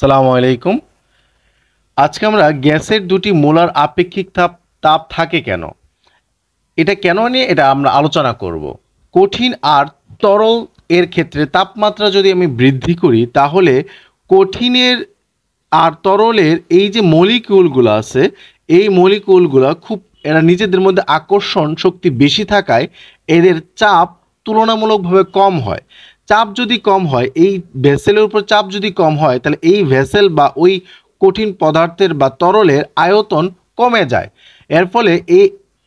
সালাম আলাইকুম আজকে আমরা গ্যাসের দুটি মোলার আপেক্ষিক তাপ তাপ থাকে কেন এটা কেন নিয়ে এটা আমরা আলোচনা করব কঠিন আর তরল এর ক্ষেত্রে তাপমাত্রা যদি আমি বৃদ্ধি করি তাহলে কঠিনের আর তরলের এই যে মলিকিউলগুলো আছে এই মলিকিউলগুলো খুব এরা নিজেদের মধ্যে আকর্ষণ শক্তি বেশি থাকায় এদের চাপ তুলনামূলকভাবে কম হয় চাপ যদি কম হয় এই ভেসেলের উপর চাপ যদি কম হয় তাহলে এই ভেসেল বা ওই কঠিন পদার্থের বা তরলের আয়তন কমে যায় এর ফলে এই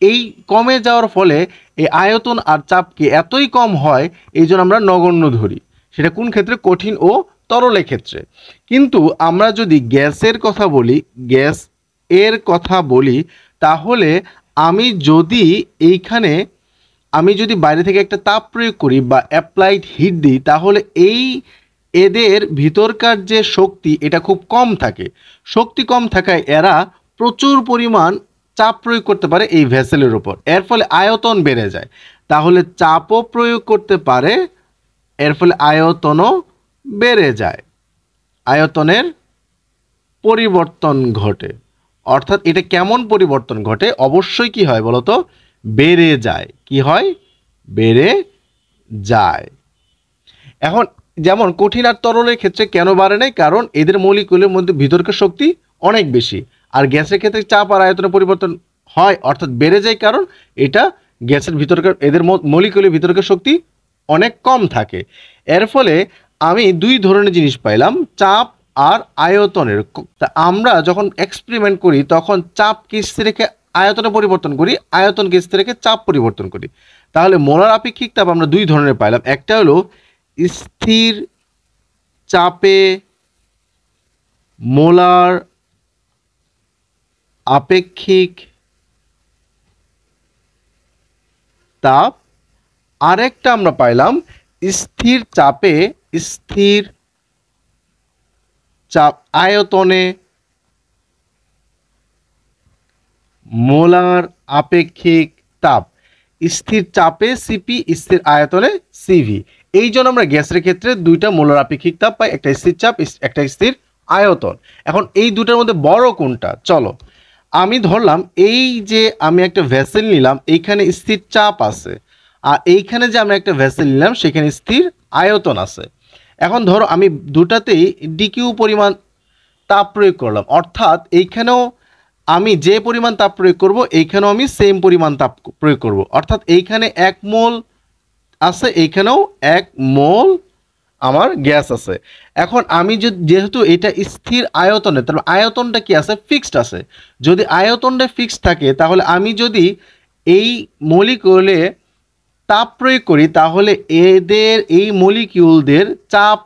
এই কমে যাওয়ার ফলে এই আয়তন আর চাপকে এতই কম হয় এই জন্য আমরা নগণ্য ধরি সেটা কোন ক্ষেত্রে কঠিন ও তরলের ক্ষেত্রে কিন্তু আমরা যদি গ্যাসের কথা বলি গ্যাস এর কথা বলি তাহলে আমি যদি এইখানে আমি যদি বাইরে থেকে একটা তাপ প্রয়োগ করি বা অ্যাপ্লাইড হিট দিই তাহলে এই এদের ভিতরকার যে শক্তি এটা খুব কম থাকে শক্তি কম থাকায় এরা প্রচুর পরিমাণ চাপ প্রয়োগ করতে পারে এই ভেসেলের উপর এর ফলে আয়তন বেড়ে যায় তাহলে চাপও প্রয়োগ করতে পারে এর ফলে আয়তনও বেড়ে যায় আয়তনের পরিবর্তন ঘটে অর্থাৎ এটা কেমন পরিবর্তন ঘটে অবশ্যই কি হয় বলতো বেড়ে যায় কি হয় বেড়ে যায় এখন যেমন কঠিন আর তরলের ক্ষেত্রে কেন বাড়ে নাই কারণ এদের মৌলিকগুলির মধ্যে বিতর্ক শক্তি অনেক বেশি আর গ্যাসের ক্ষেত্রে চাপ আর আয়তনের পরিবর্তন হয় অর্থাৎ বেড়ে যায় কারণ এটা গ্যাসের ভিতরকে এদের মৌলিকগুলির ভিতরকে শক্তি অনেক কম থাকে এর ফলে আমি দুই ধরনের জিনিস পাইলাম চাপ আর আয়তনের আমরা যখন এক্সপেরিমেন্ট করি তখন চাপ কিস্তি রেখে আয়তনে পরিবর্তন করি আয়তন স্থির রেখে চাপ পরিবর্তন করি তাহলে মোলার আপেক্ষিক তাপ আমরা দুই ধরনের পাইলাম একটা হলো স্থির চাপে মোলার আপেক্ষিক তাপ আরেকটা আমরা পাইলাম স্থির চাপে স্থির চাপ আয়তনে মোলার আপেক্ষিক তাপ স্থির চাপে সিপি স্থির আয়তনে সিভি এই জন্য আমরা গ্যাসের ক্ষেত্রে দুইটা মোলার আপেক্ষিক তাপ পাই একটা স্থির চাপ একটা স্থির আয়তন এখন এই দুটার মধ্যে বড় কোনটা চলো আমি ধরলাম এই যে আমি একটা ভ্যাসেল নিলাম এইখানে স্থির চাপ আছে আর এইখানে যে আমি একটা ভ্যাসেল নিলাম সেখানে স্থির আয়তন আছে এখন ধরো আমি দুটাতেই ডিকিউ পরিমাণ তাপ প্রয়োগ করলাম অর্থাৎ এইখানেও আমি যে পরিমাণ তাপ প্রয়োগ করব এইখানেও আমি সেম পরিমাণ তাপ প্রয়োগ করব অর্থাৎ এইখানে এক মোল আছে এইখানেও এক মোল আমার গ্যাস আছে এখন আমি যেহেতু এটা স্থির আয়তনে তাহলে আয়তনটা কি আছে ফিক্সড আছে যদি আয়তনটা ফিক্সড থাকে তাহলে আমি যদি এই মলিকিউলে তাপ প্রয়োগ করি তাহলে এদের এই মলিকিউলদের চাপ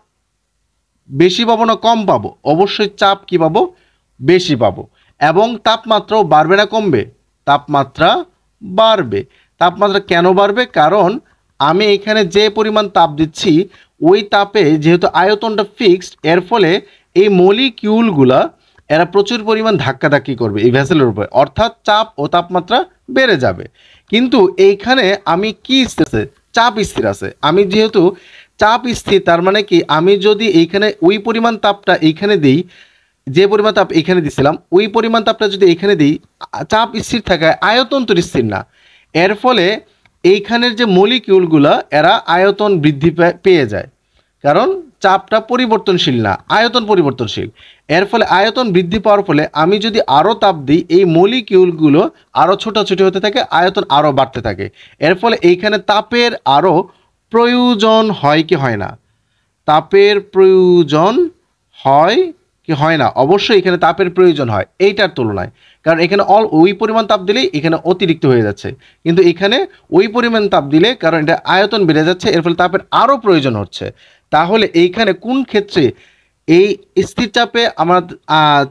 বেশি পাবো না কম পাবো অবশ্যই চাপ কি পাবো বেশি পাবো এবং তাপমাত্রাও বাড়বে না কমবে তাপমাত্রা বাড়বে তাপমাত্রা কেন বাড়বে কারণ আমি এখানে যে পরিমাণ তাপ দিচ্ছি ওই তাপে যেহেতু আয়তনটা ফিক্সড এর ফলে এই মলিকিউলগুলা এরা প্রচুর পরিমাণ ধাক্কাধাক্কি করবে এই ভ্যাসেলের উপরে অর্থাৎ চাপ ও তাপমাত্রা বেড়ে যাবে কিন্তু এইখানে আমি কি স্থির চাপ স্থির আছে আমি যেহেতু চাপ স্থির তার মানে কি আমি যদি এইখানে ওই পরিমাণ তাপটা এইখানে দিই যে পরিমাণ তাপ এখানে দিছিলাম ওই পরিমাণ তাপটা যদি এখানে দিই চাপ স্থির থাকায় আয়তন তো স্থির না এর ফলে এইখানের যে মলিকিউলগুলো এরা আয়তন বৃদ্ধি পেয়ে যায় কারণ চাপটা পরিবর্তনশীল না আয়তন পরিবর্তনশীল এর ফলে আয়তন বৃদ্ধি পাওয়ার ফলে আমি যদি আরও তাপ দিই এই মলিকিউলগুলো আরও ছোটাছুটি হতে থাকে আয়তন আরও বাড়তে থাকে এর ফলে এইখানে তাপের আরও প্রয়োজন হয় কি হয় না তাপের প্রয়োজন হয় কি হয় না অবশ্যই এখানে তাপের প্রয়োজন হয় এইটার তুলনায় কারণ এখানে অল ওই পরিমাণ তাপ দিলেই এখানে অতিরিক্ত হয়ে যাচ্ছে কিন্তু এখানে ওই পরিমাণ তাপ দিলে কারণ এটা আয়তন বেড়ে যাচ্ছে এর ফলে তাপের আরও প্রয়োজন হচ্ছে তাহলে এইখানে কোন ক্ষেত্রে এই স্থির চাপে আমার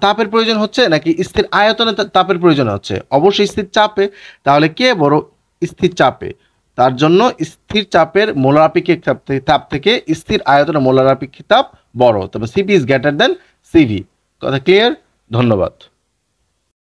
তাপের প্রয়োজন হচ্ছে নাকি স্থির আয়তনে তাপের প্রয়োজন হচ্ছে অবশ্যই স্থির চাপে তাহলে কে বড় স্থির চাপে তার জন্য স্থির চাপের মোলারাপিক্ষিক তাপ থেকে স্থির আয়তনের মোলারাপিক্ষিক তাপ বড় তবে CP is greater than CV কথা ক্লিয়ার ধন্যবাদ